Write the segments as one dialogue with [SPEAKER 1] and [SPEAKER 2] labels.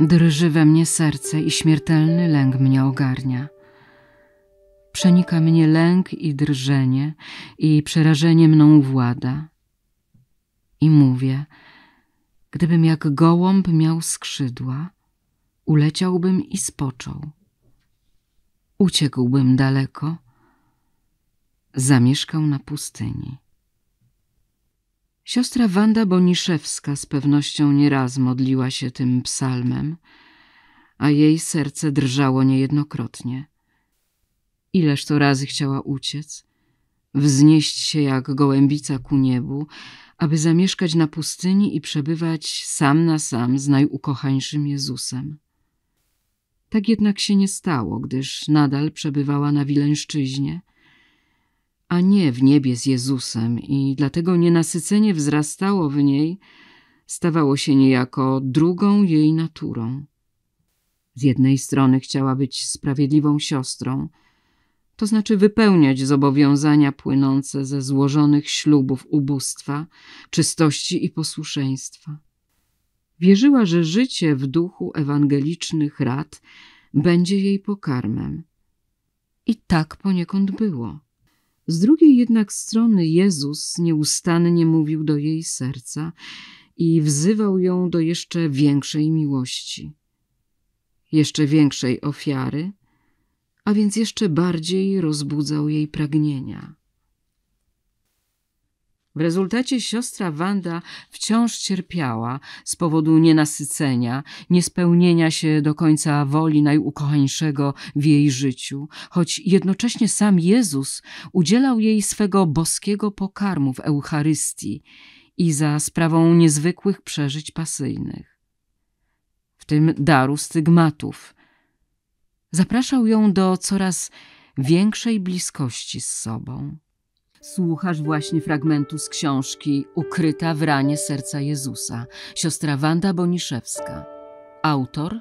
[SPEAKER 1] Drży we mnie serce i śmiertelny lęk mnie ogarnia. Przenika mnie lęk i drżenie i przerażenie mną włada. I mówię, gdybym jak gołąb miał skrzydła, uleciałbym i spoczął. Uciekłbym daleko, zamieszkał na pustyni. Siostra Wanda Boniszewska z pewnością nieraz modliła się tym psalmem, a jej serce drżało niejednokrotnie. Ileż to razy chciała uciec, wznieść się jak gołębica ku niebu, aby zamieszkać na pustyni i przebywać sam na sam z najukochańszym Jezusem. Tak jednak się nie stało, gdyż nadal przebywała na Wileńszczyźnie – a nie w niebie z Jezusem i dlatego nienasycenie wzrastało w niej, stawało się niejako drugą jej naturą. Z jednej strony chciała być sprawiedliwą siostrą, to znaczy wypełniać zobowiązania płynące ze złożonych ślubów ubóstwa, czystości i posłuszeństwa. Wierzyła, że życie w duchu ewangelicznych rad będzie jej pokarmem. I tak poniekąd było. Z drugiej jednak strony Jezus nieustannie mówił do jej serca i wzywał ją do jeszcze większej miłości, jeszcze większej ofiary, a więc jeszcze bardziej rozbudzał jej pragnienia. W rezultacie siostra Wanda wciąż cierpiała z powodu nienasycenia, niespełnienia się do końca woli najukochańszego w jej życiu, choć jednocześnie sam Jezus udzielał jej swego boskiego pokarmu w Eucharystii i za sprawą niezwykłych przeżyć pasyjnych. W tym daru stygmatów. Zapraszał ją do coraz większej bliskości z sobą. Słuchasz właśnie fragmentu z książki Ukryta w ranie serca Jezusa, siostra Wanda Boniszewska. Autor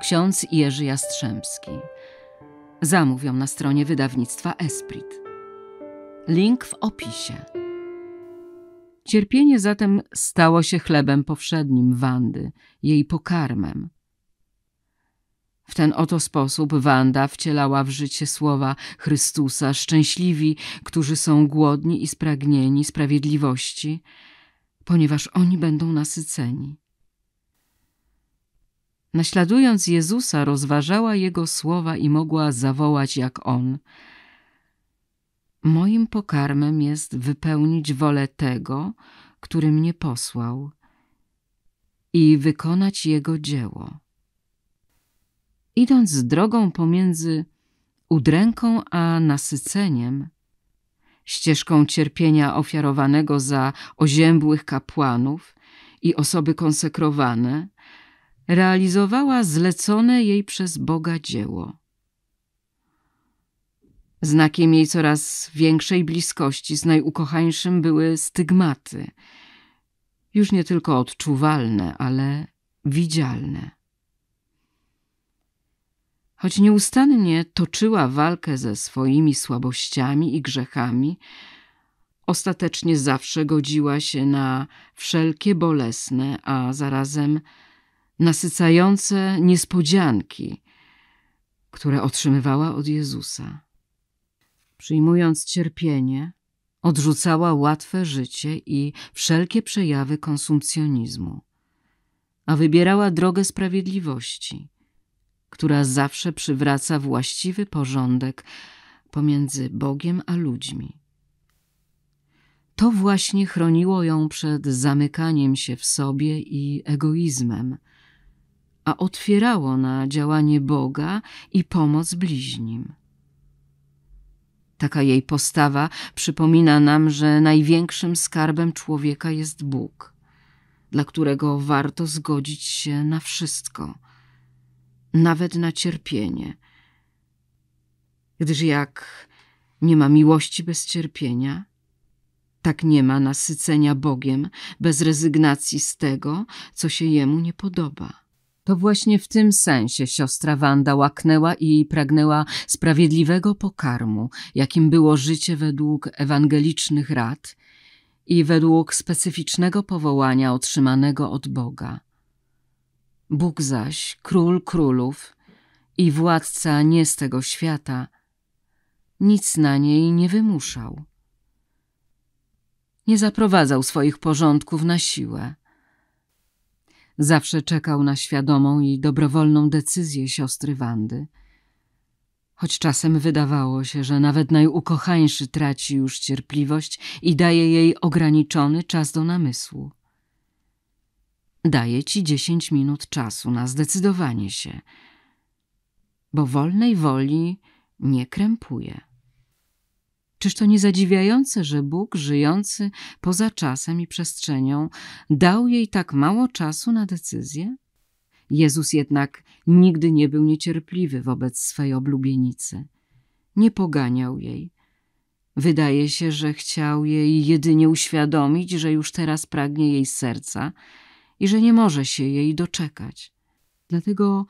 [SPEAKER 1] ksiądz Jerzy Jastrzębski. Zamówią na stronie wydawnictwa Esprit. Link w opisie. Cierpienie zatem stało się chlebem powszednim Wandy, jej pokarmem. W ten oto sposób Wanda wcielała w życie słowa Chrystusa: Szczęśliwi, którzy są głodni i spragnieni sprawiedliwości, ponieważ oni będą nasyceni. Naśladując Jezusa, rozważała jego słowa i mogła zawołać jak on: Moim pokarmem jest wypełnić wolę tego, który mnie posłał i wykonać jego dzieło idąc drogą pomiędzy udręką a nasyceniem, ścieżką cierpienia ofiarowanego za oziębłych kapłanów i osoby konsekrowane, realizowała zlecone jej przez Boga dzieło. Znakiem jej coraz większej bliskości z najukochańszym były stygmaty, już nie tylko odczuwalne, ale widzialne. Choć nieustannie toczyła walkę ze swoimi słabościami i grzechami, ostatecznie zawsze godziła się na wszelkie bolesne, a zarazem nasycające niespodzianki, które otrzymywała od Jezusa. Przyjmując cierpienie, odrzucała łatwe życie i wszelkie przejawy konsumpcjonizmu, a wybierała drogę sprawiedliwości, która zawsze przywraca właściwy porządek pomiędzy Bogiem a ludźmi. To właśnie chroniło ją przed zamykaniem się w sobie i egoizmem, a otwierało na działanie Boga i pomoc bliźnim. Taka jej postawa przypomina nam, że największym skarbem człowieka jest Bóg, dla którego warto zgodzić się na wszystko – nawet na cierpienie. Gdyż jak nie ma miłości bez cierpienia, tak nie ma nasycenia Bogiem bez rezygnacji z tego, co się Jemu nie podoba. To właśnie w tym sensie siostra Wanda łaknęła i pragnęła sprawiedliwego pokarmu, jakim było życie według ewangelicznych rad i według specyficznego powołania otrzymanego od Boga. Bóg zaś, król królów i władca nie z tego świata, nic na niej nie wymuszał. Nie zaprowadzał swoich porządków na siłę. Zawsze czekał na świadomą i dobrowolną decyzję siostry Wandy. Choć czasem wydawało się, że nawet najukochańszy traci już cierpliwość i daje jej ograniczony czas do namysłu. Daję ci dziesięć minut czasu na zdecydowanie się, bo wolnej woli nie krępuje. Czyż to nie zadziwiające, że Bóg, żyjący poza czasem i przestrzenią, dał jej tak mało czasu na decyzję? Jezus jednak nigdy nie był niecierpliwy wobec swej oblubienicy. Nie poganiał jej. Wydaje się, że chciał jej jedynie uświadomić, że już teraz pragnie jej serca – i że nie może się jej doczekać. Dlatego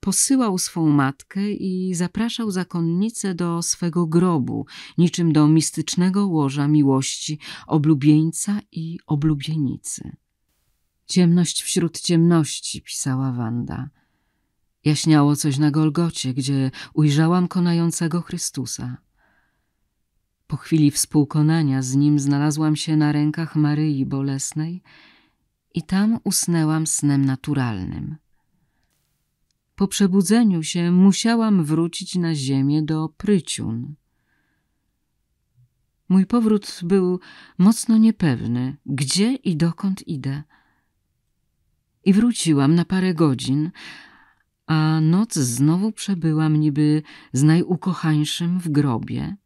[SPEAKER 1] posyłał swą matkę i zapraszał zakonnicę do swego grobu, niczym do mistycznego łoża miłości oblubieńca i oblubienicy. Ciemność wśród ciemności, pisała Wanda. Jaśniało coś na Golgocie, gdzie ujrzałam konającego Chrystusa. Po chwili współkonania z nim znalazłam się na rękach Maryi Bolesnej i tam usnęłam snem naturalnym. Po przebudzeniu się musiałam wrócić na ziemię do Pryciun. Mój powrót był mocno niepewny, gdzie i dokąd idę. I wróciłam na parę godzin, a noc znowu przebyłam niby z najukochańszym w grobie.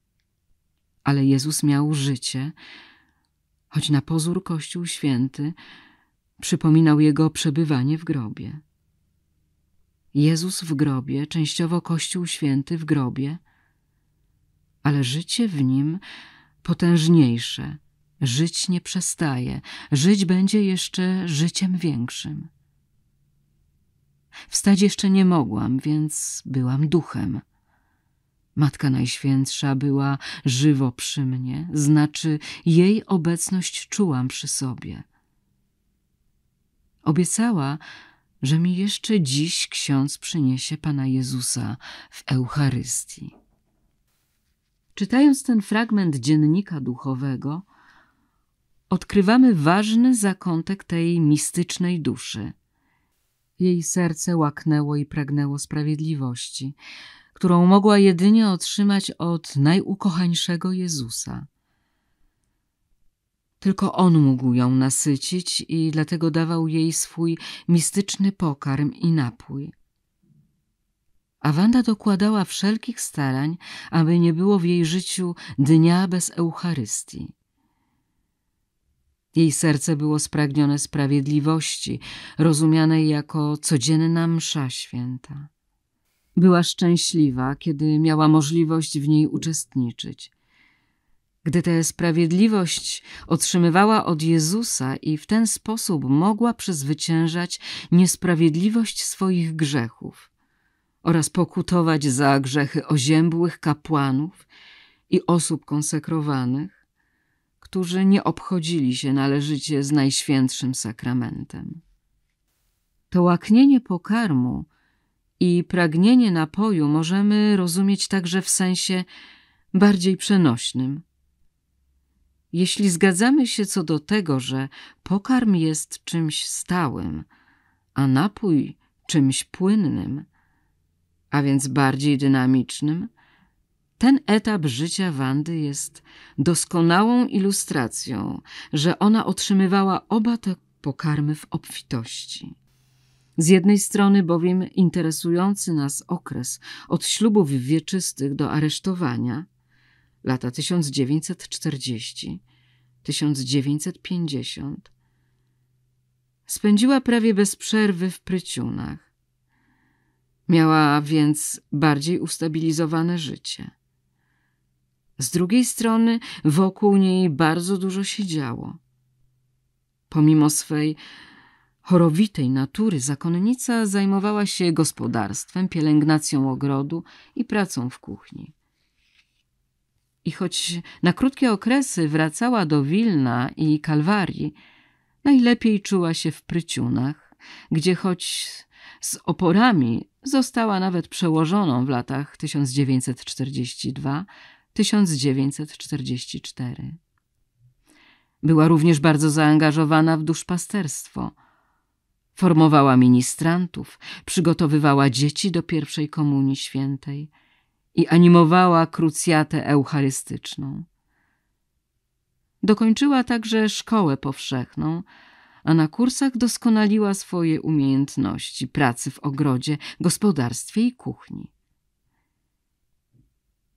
[SPEAKER 1] Ale Jezus miał życie, choć na pozór Kościół Święty – przypominał jego przebywanie w grobie. Jezus w grobie, częściowo Kościół Święty w grobie, ale życie w nim potężniejsze. Żyć nie przestaje, żyć będzie jeszcze życiem większym. Wstać jeszcze nie mogłam, więc byłam duchem. Matka Najświętsza była żywo przy mnie, znaczy jej obecność czułam przy sobie – Obiecała, że mi jeszcze dziś ksiądz przyniesie Pana Jezusa w Eucharystii. Czytając ten fragment dziennika duchowego, odkrywamy ważny zakątek tej mistycznej duszy. Jej serce łaknęło i pragnęło sprawiedliwości, którą mogła jedynie otrzymać od najukochańszego Jezusa. Tylko on mógł ją nasycić i dlatego dawał jej swój mistyczny pokarm i napój. A Wanda dokładała wszelkich starań, aby nie było w jej życiu dnia bez Eucharystii. Jej serce było spragnione sprawiedliwości, rozumianej jako codzienna msza święta. Była szczęśliwa, kiedy miała możliwość w niej uczestniczyć. Gdy tę sprawiedliwość otrzymywała od Jezusa i w ten sposób mogła przezwyciężać niesprawiedliwość swoich grzechów oraz pokutować za grzechy oziębłych kapłanów i osób konsekrowanych, którzy nie obchodzili się należycie z Najświętszym Sakramentem. To łaknienie pokarmu i pragnienie napoju możemy rozumieć także w sensie bardziej przenośnym – jeśli zgadzamy się co do tego, że pokarm jest czymś stałym, a napój czymś płynnym, a więc bardziej dynamicznym, ten etap życia Wandy jest doskonałą ilustracją, że ona otrzymywała oba te pokarmy w obfitości. Z jednej strony bowiem interesujący nas okres od ślubów wieczystych do aresztowania – lata 1940, 1950. Spędziła prawie bez przerwy w pryciunach. Miała więc bardziej ustabilizowane życie. Z drugiej strony wokół niej bardzo dużo się działo. Pomimo swej chorowitej natury zakonnica zajmowała się gospodarstwem, pielęgnacją ogrodu i pracą w kuchni i choć na krótkie okresy wracała do Wilna i Kalwarii, najlepiej czuła się w Pryciunach, gdzie choć z oporami została nawet przełożoną w latach 1942-1944. Była również bardzo zaangażowana w duszpasterstwo. Formowała ministrantów, przygotowywała dzieci do pierwszej komunii świętej – i animowała krucjatę eucharystyczną. Dokończyła także szkołę powszechną, a na kursach doskonaliła swoje umiejętności pracy w ogrodzie, gospodarstwie i kuchni.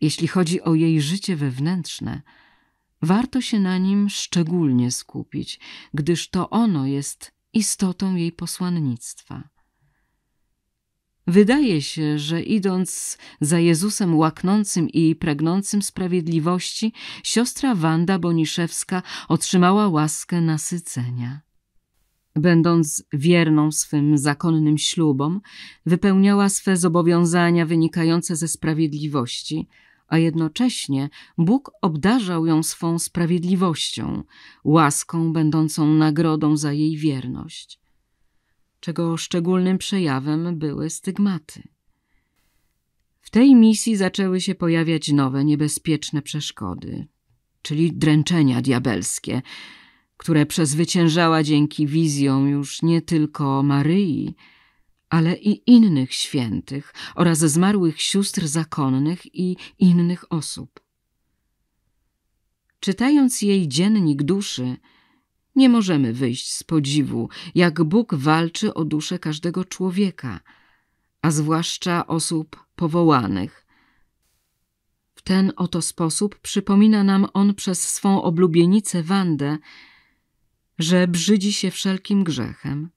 [SPEAKER 1] Jeśli chodzi o jej życie wewnętrzne, warto się na nim szczególnie skupić, gdyż to ono jest istotą jej posłannictwa. Wydaje się, że idąc za Jezusem łaknącym i pragnącym sprawiedliwości, siostra Wanda Boniszewska otrzymała łaskę nasycenia. Będąc wierną swym zakonnym ślubom, wypełniała swe zobowiązania wynikające ze sprawiedliwości, a jednocześnie Bóg obdarzał ją swą sprawiedliwością, łaską będącą nagrodą za jej wierność czego szczególnym przejawem były stygmaty. W tej misji zaczęły się pojawiać nowe, niebezpieczne przeszkody, czyli dręczenia diabelskie, które przezwyciężała dzięki wizjom już nie tylko Maryi, ale i innych świętych oraz zmarłych sióstr zakonnych i innych osób. Czytając jej dziennik duszy, nie możemy wyjść z podziwu, jak Bóg walczy o duszę każdego człowieka, a zwłaszcza osób powołanych. W ten oto sposób przypomina nam on przez swą oblubienicę Wandę, że brzydzi się wszelkim grzechem,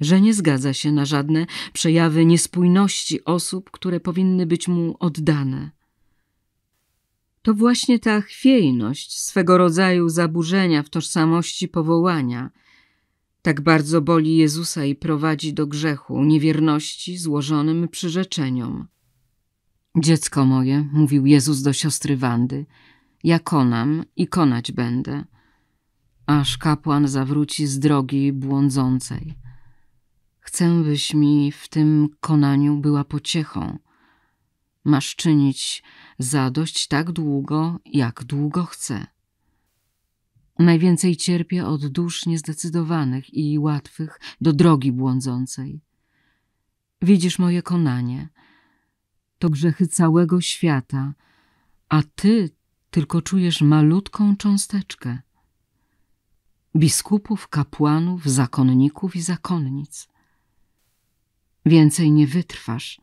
[SPEAKER 1] że nie zgadza się na żadne przejawy niespójności osób, które powinny być mu oddane to właśnie ta chwiejność swego rodzaju zaburzenia w tożsamości powołania tak bardzo boli Jezusa i prowadzi do grzechu, niewierności złożonym przyrzeczeniom. Dziecko moje, mówił Jezus do siostry Wandy, ja konam i konać będę, aż kapłan zawróci z drogi błądzącej. Chcę, byś mi w tym konaniu była pociechą – Masz czynić zadość tak długo, jak długo chcę. Najwięcej cierpię od dusz niezdecydowanych i łatwych do drogi błądzącej. Widzisz moje konanie. To grzechy całego świata, a ty tylko czujesz malutką cząsteczkę. Biskupów, kapłanów, zakonników i zakonnic. Więcej nie wytrwasz,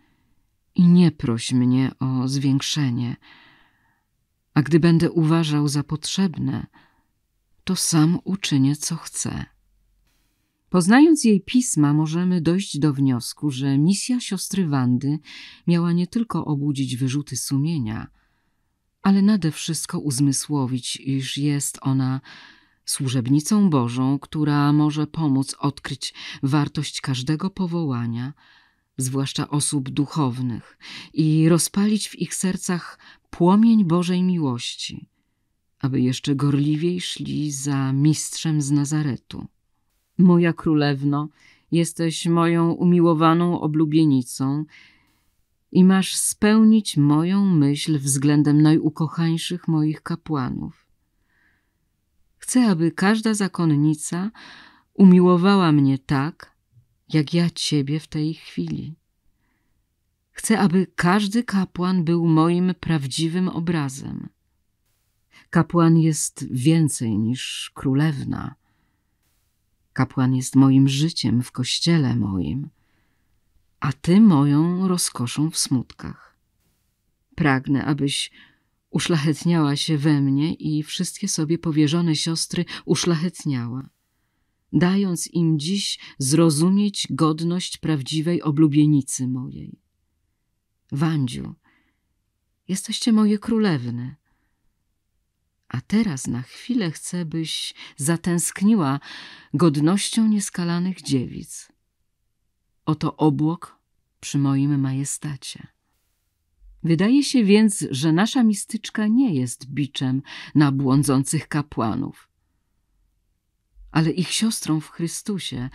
[SPEAKER 1] i nie proś mnie o zwiększenie, a gdy będę uważał za potrzebne, to sam uczynię, co chcę. Poznając jej pisma, możemy dojść do wniosku, że misja siostry Wandy miała nie tylko obudzić wyrzuty sumienia, ale nade wszystko uzmysłowić, iż jest ona służebnicą Bożą, która może pomóc odkryć wartość każdego powołania – zwłaszcza osób duchownych, i rozpalić w ich sercach płomień Bożej miłości, aby jeszcze gorliwiej szli za mistrzem z Nazaretu. Moja królewno, jesteś moją umiłowaną oblubienicą i masz spełnić moją myśl względem najukochańszych moich kapłanów. Chcę, aby każda zakonnica umiłowała mnie tak, jak ja Ciebie w tej chwili. Chcę, aby każdy kapłan był moim prawdziwym obrazem. Kapłan jest więcej niż królewna. Kapłan jest moim życiem w kościele moim, a Ty moją rozkoszą w smutkach. Pragnę, abyś uszlachetniała się we mnie i wszystkie sobie powierzone siostry uszlachetniała dając im dziś zrozumieć godność prawdziwej oblubienicy mojej. Wandziu, jesteście moje królewne. A teraz na chwilę chcę, byś zatęskniła godnością nieskalanych dziewic. Oto obłok przy moim majestacie. Wydaje się więc, że nasza mistyczka nie jest biczem na błądzących kapłanów, ale ich siostrą w Chrystusie,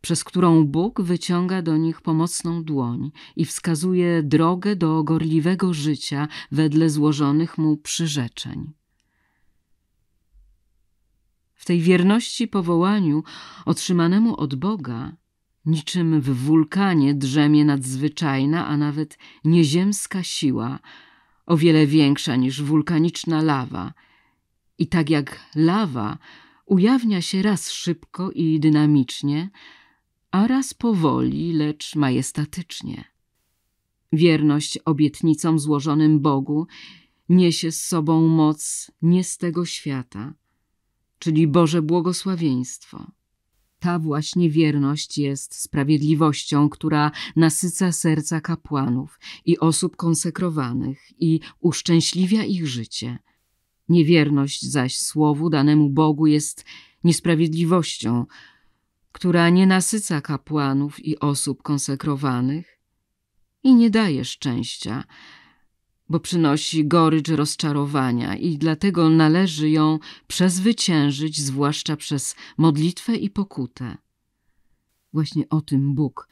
[SPEAKER 1] przez którą Bóg wyciąga do nich pomocną dłoń i wskazuje drogę do gorliwego życia wedle złożonych mu przyrzeczeń. W tej wierności powołaniu otrzymanemu od Boga, niczym w wulkanie drzemie nadzwyczajna, a nawet nieziemska siła, o wiele większa niż wulkaniczna lawa. I tak jak lawa, ujawnia się raz szybko i dynamicznie, a raz powoli, lecz majestatycznie. Wierność obietnicom złożonym Bogu niesie z sobą moc nie z tego świata, czyli Boże błogosławieństwo. Ta właśnie wierność jest sprawiedliwością, która nasyca serca kapłanów i osób konsekrowanych i uszczęśliwia ich życie – Niewierność zaś słowu danemu Bogu jest niesprawiedliwością, która nie nasyca kapłanów i osób konsekrowanych i nie daje szczęścia, bo przynosi gorycz rozczarowania i dlatego należy ją przezwyciężyć, zwłaszcza przez modlitwę i pokutę. Właśnie o tym Bóg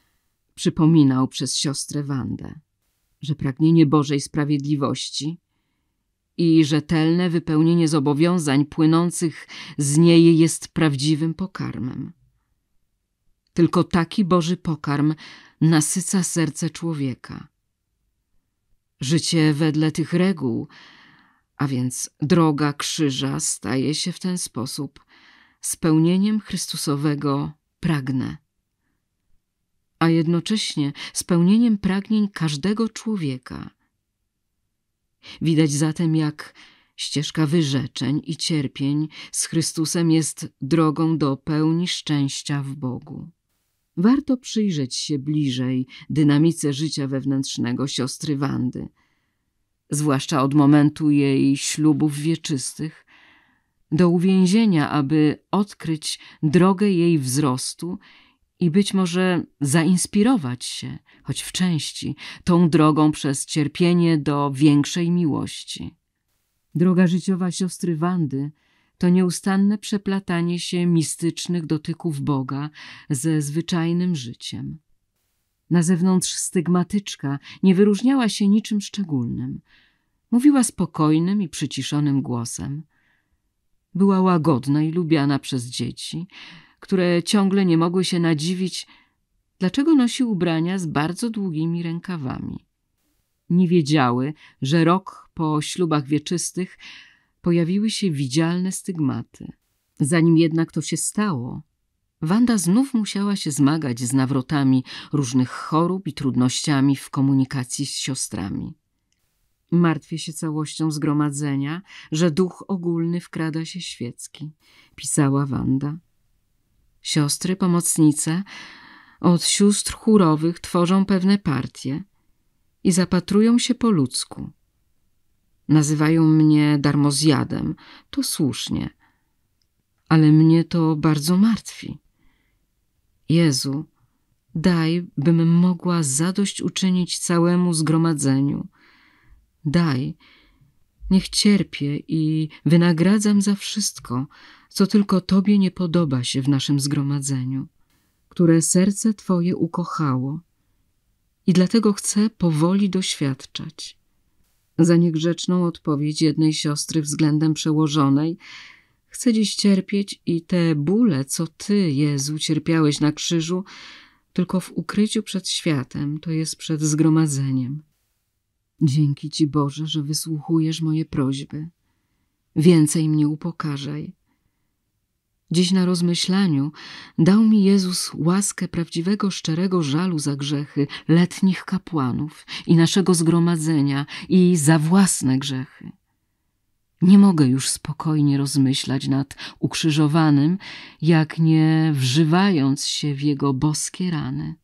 [SPEAKER 1] przypominał przez siostrę Wandę, że pragnienie Bożej sprawiedliwości i rzetelne wypełnienie zobowiązań płynących z niej jest prawdziwym pokarmem. Tylko taki Boży pokarm nasyca serce człowieka. Życie wedle tych reguł, a więc droga krzyża, staje się w ten sposób spełnieniem Chrystusowego pragnę, a jednocześnie spełnieniem pragnień każdego człowieka – Widać zatem, jak ścieżka wyrzeczeń i cierpień z Chrystusem jest drogą do pełni szczęścia w Bogu. Warto przyjrzeć się bliżej dynamice życia wewnętrznego siostry Wandy, zwłaszcza od momentu jej ślubów wieczystych, do uwięzienia, aby odkryć drogę jej wzrostu i być może zainspirować się, choć w części, tą drogą przez cierpienie do większej miłości. Droga życiowa siostry Wandy to nieustanne przeplatanie się mistycznych dotyków Boga ze zwyczajnym życiem. Na zewnątrz stygmatyczka nie wyróżniała się niczym szczególnym. Mówiła spokojnym i przyciszonym głosem. Była łagodna i lubiana przez dzieci, które ciągle nie mogły się nadziwić, dlaczego nosi ubrania z bardzo długimi rękawami. Nie wiedziały, że rok po ślubach wieczystych pojawiły się widzialne stygmaty. Zanim jednak to się stało, Wanda znów musiała się zmagać z nawrotami różnych chorób i trudnościami w komunikacji z siostrami. Martwię się całością zgromadzenia, że duch ogólny wkrada się świecki, pisała Wanda. Siostry, pomocnice od sióstr chórowych tworzą pewne partie i zapatrują się po ludzku. Nazywają mnie darmozjadem, to słusznie, ale mnie to bardzo martwi. Jezu, daj, bym mogła zadośćuczynić całemu zgromadzeniu. Daj, niech cierpię i wynagradzam za wszystko, co tylko Tobie nie podoba się w naszym zgromadzeniu, które serce Twoje ukochało i dlatego chcę powoli doświadczać. Za niegrzeczną odpowiedź jednej siostry względem przełożonej chcę dziś cierpieć i te bóle, co Ty, Jezu, cierpiałeś na krzyżu, tylko w ukryciu przed światem, to jest przed zgromadzeniem. Dzięki Ci, Boże, że wysłuchujesz moje prośby. Więcej mnie upokarzaj. Dziś na rozmyślaniu dał mi Jezus łaskę prawdziwego, szczerego żalu za grzechy letnich kapłanów i naszego zgromadzenia i za własne grzechy. Nie mogę już spokojnie rozmyślać nad ukrzyżowanym, jak nie wżywając się w jego boskie rany.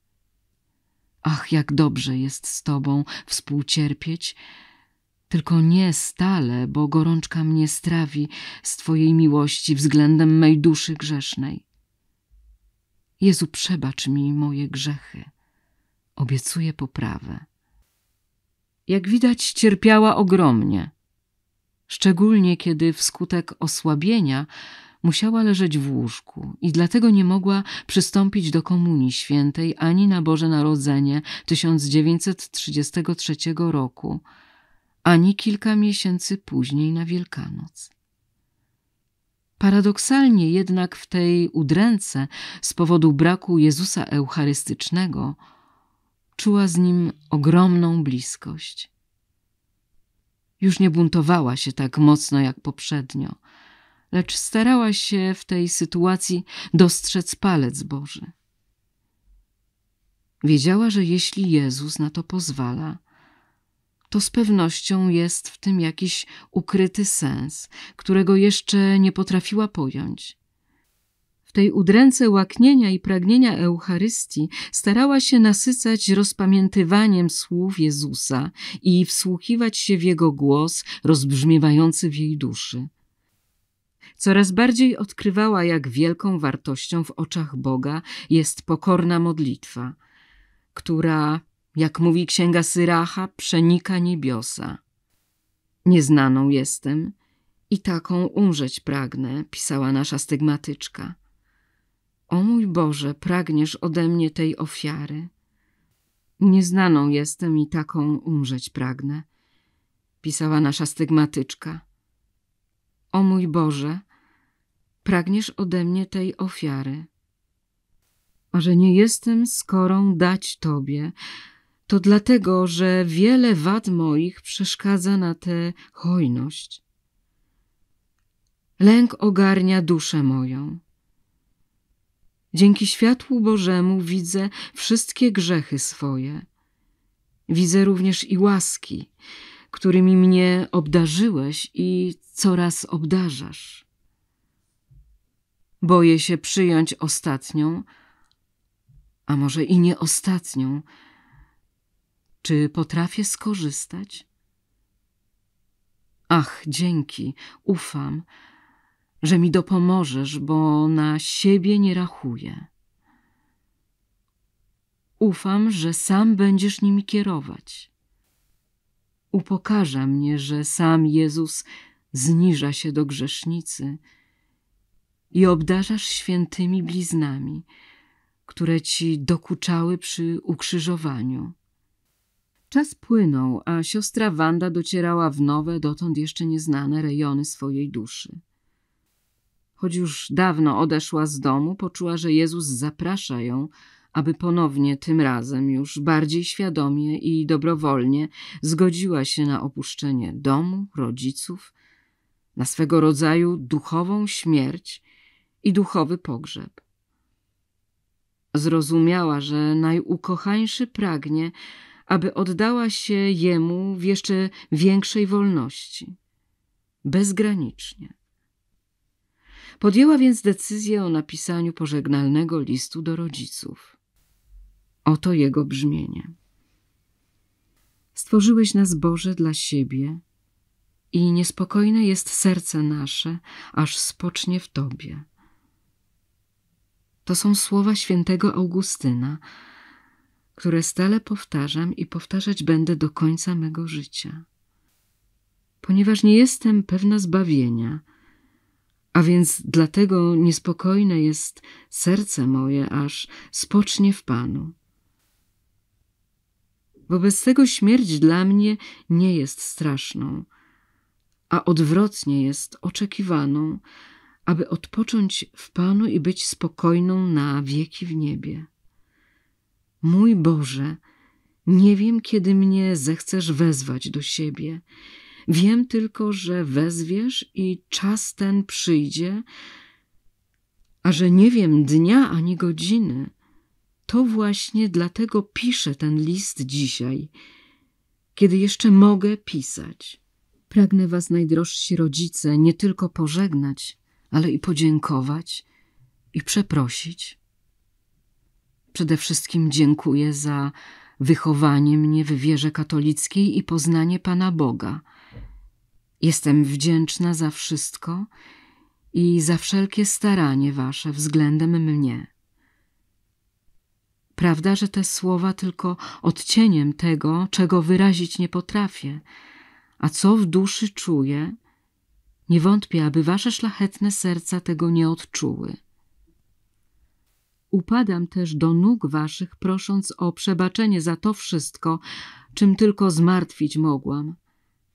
[SPEAKER 1] Ach, jak dobrze jest z tobą współcierpieć, tylko nie stale, bo gorączka mnie strawi z Twojej miłości względem mej duszy grzesznej. Jezu, przebacz mi moje grzechy. Obiecuję poprawę. Jak widać, cierpiała ogromnie. Szczególnie kiedy wskutek osłabienia musiała leżeć w łóżku i dlatego nie mogła przystąpić do Komunii Świętej ani na Boże Narodzenie 1933 roku – ani kilka miesięcy później na Wielkanoc. Paradoksalnie jednak w tej udręce z powodu braku Jezusa Eucharystycznego czuła z nim ogromną bliskość. Już nie buntowała się tak mocno jak poprzednio, lecz starała się w tej sytuacji dostrzec palec Boży. Wiedziała, że jeśli Jezus na to pozwala – to z pewnością jest w tym jakiś ukryty sens, którego jeszcze nie potrafiła pojąć. W tej udręce łaknienia i pragnienia Eucharystii starała się nasycać rozpamiętywaniem słów Jezusa i wsłuchiwać się w Jego głos rozbrzmiewający w jej duszy. Coraz bardziej odkrywała, jak wielką wartością w oczach Boga jest pokorna modlitwa, która jak mówi księga Syracha, przenika niebiosa. Nieznaną jestem i taką umrzeć pragnę, pisała nasza stygmatyczka. O mój Boże, pragniesz ode mnie tej ofiary. Nieznaną jestem i taką umrzeć pragnę, pisała nasza stygmatyczka. O mój Boże, pragniesz ode mnie tej ofiary. A że nie jestem skorą dać Tobie, to dlatego, że wiele wad moich przeszkadza na tę hojność. Lęk ogarnia duszę moją. Dzięki światłu Bożemu widzę wszystkie grzechy swoje. Widzę również i łaski, którymi mnie obdarzyłeś i coraz obdarzasz. Boję się przyjąć ostatnią, a może i nie ostatnią, czy potrafię skorzystać? Ach, dzięki, ufam, że mi dopomożesz, bo na siebie nie rachuję. Ufam, że sam będziesz nimi kierować. Upokarza mnie, że sam Jezus zniża się do grzesznicy i obdarzasz świętymi bliznami, które ci dokuczały przy ukrzyżowaniu. Czas płynął, a siostra Wanda docierała w nowe, dotąd jeszcze nieznane rejony swojej duszy. Choć już dawno odeszła z domu, poczuła, że Jezus zaprasza ją, aby ponownie, tym razem już bardziej świadomie i dobrowolnie, zgodziła się na opuszczenie domu, rodziców, na swego rodzaju duchową śmierć i duchowy pogrzeb. Zrozumiała, że najukochańszy pragnie, aby oddała się jemu w jeszcze większej wolności, bezgranicznie. Podjęła więc decyzję o napisaniu pożegnalnego listu do rodziców. Oto jego brzmienie. Stworzyłeś nas, Boże, dla siebie i niespokojne jest serce nasze, aż spocznie w Tobie. To są słowa świętego Augustyna, które stale powtarzam i powtarzać będę do końca mego życia. Ponieważ nie jestem pewna zbawienia, a więc dlatego niespokojne jest serce moje, aż spocznie w Panu. Wobec tego śmierć dla mnie nie jest straszną, a odwrotnie jest oczekiwaną, aby odpocząć w Panu i być spokojną na wieki w niebie. Mój Boże, nie wiem, kiedy mnie zechcesz wezwać do siebie. Wiem tylko, że wezwiesz i czas ten przyjdzie, a że nie wiem dnia ani godziny. To właśnie dlatego piszę ten list dzisiaj, kiedy jeszcze mogę pisać. Pragnę was, najdrożsi rodzice, nie tylko pożegnać, ale i podziękować i przeprosić Przede wszystkim dziękuję za wychowanie mnie w wierze katolickiej i poznanie Pana Boga. Jestem wdzięczna za wszystko i za wszelkie staranie Wasze względem mnie. Prawda, że te słowa tylko odcieniem tego, czego wyrazić nie potrafię, a co w duszy czuję, nie wątpię, aby Wasze szlachetne serca tego nie odczuły. Upadam też do nóg waszych, prosząc o przebaczenie za to wszystko, czym tylko zmartwić mogłam.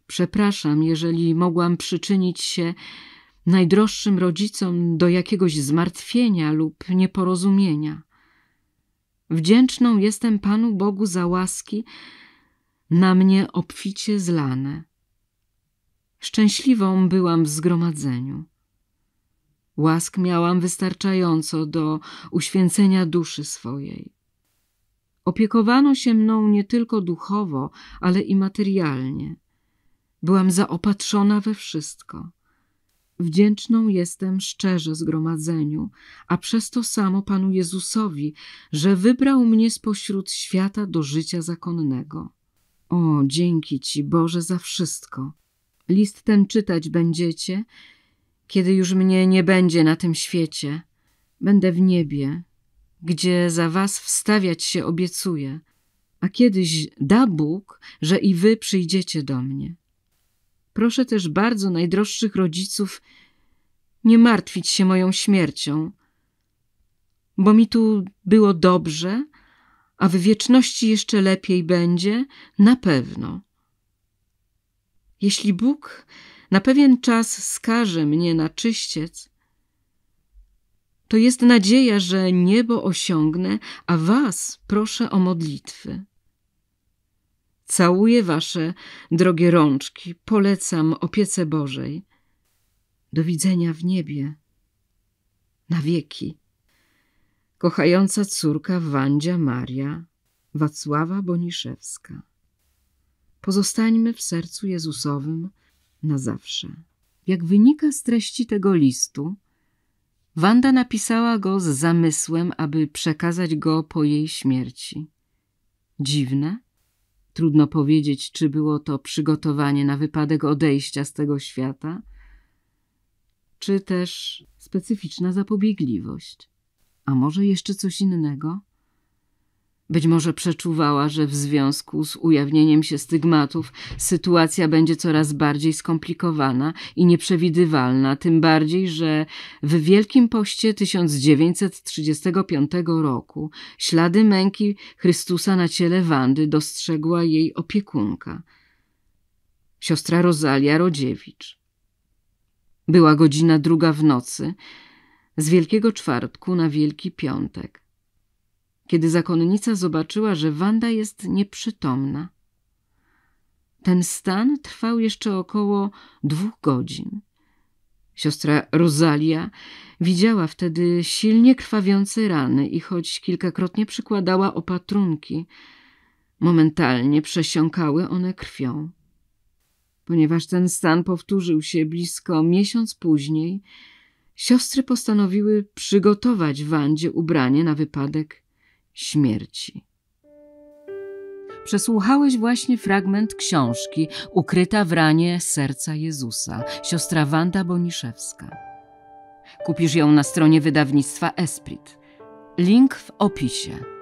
[SPEAKER 1] Przepraszam, jeżeli mogłam przyczynić się najdroższym rodzicom do jakiegoś zmartwienia lub nieporozumienia. Wdzięczną jestem Panu Bogu za łaski na mnie obficie zlane. Szczęśliwą byłam w zgromadzeniu. Łask miałam wystarczająco do uświęcenia duszy swojej. Opiekowano się mną nie tylko duchowo, ale i materialnie. Byłam zaopatrzona we wszystko. Wdzięczną jestem szczerze zgromadzeniu, a przez to samo Panu Jezusowi, że wybrał mnie spośród świata do życia zakonnego. O, dzięki Ci, Boże, za wszystko. List ten czytać będziecie, kiedy już mnie nie będzie na tym świecie, będę w niebie, gdzie za was wstawiać się obiecuję, a kiedyś da Bóg, że i wy przyjdziecie do mnie. Proszę też bardzo najdroższych rodziców nie martwić się moją śmiercią, bo mi tu było dobrze, a w wieczności jeszcze lepiej będzie, na pewno. Jeśli Bóg na pewien czas skaże mnie na czyściec, to jest nadzieja, że niebo osiągnę, a was proszę o modlitwy. Całuję wasze drogie rączki, polecam opiece Bożej. Do widzenia w niebie, na wieki. Kochająca córka Wandzia Maria, Wacława Boniszewska. Pozostańmy w sercu Jezusowym, na zawsze. Jak wynika z treści tego listu, Wanda napisała go z zamysłem, aby przekazać go po jej śmierci. Dziwne? Trudno powiedzieć, czy było to przygotowanie na wypadek odejścia z tego świata, czy też specyficzna zapobiegliwość. A może jeszcze coś innego? Być może przeczuwała, że w związku z ujawnieniem się stygmatów sytuacja będzie coraz bardziej skomplikowana i nieprzewidywalna, tym bardziej, że w Wielkim Poście 1935 roku ślady męki Chrystusa na ciele Wandy dostrzegła jej opiekunka, siostra Rosalia Rodziewicz. Była godzina druga w nocy, z Wielkiego Czwartku na Wielki Piątek kiedy zakonnica zobaczyła, że Wanda jest nieprzytomna. Ten stan trwał jeszcze około dwóch godzin. Siostra Rosalia widziała wtedy silnie krwawiące rany i choć kilkakrotnie przykładała opatrunki, momentalnie przesiąkały one krwią. Ponieważ ten stan powtórzył się blisko miesiąc później, siostry postanowiły przygotować Wandzie ubranie na wypadek śmierci. Przesłuchałeś właśnie fragment książki Ukryta w ranie serca Jezusa, siostra Wanda Boniszewska. Kupisz ją na stronie wydawnictwa Esprit. Link w opisie.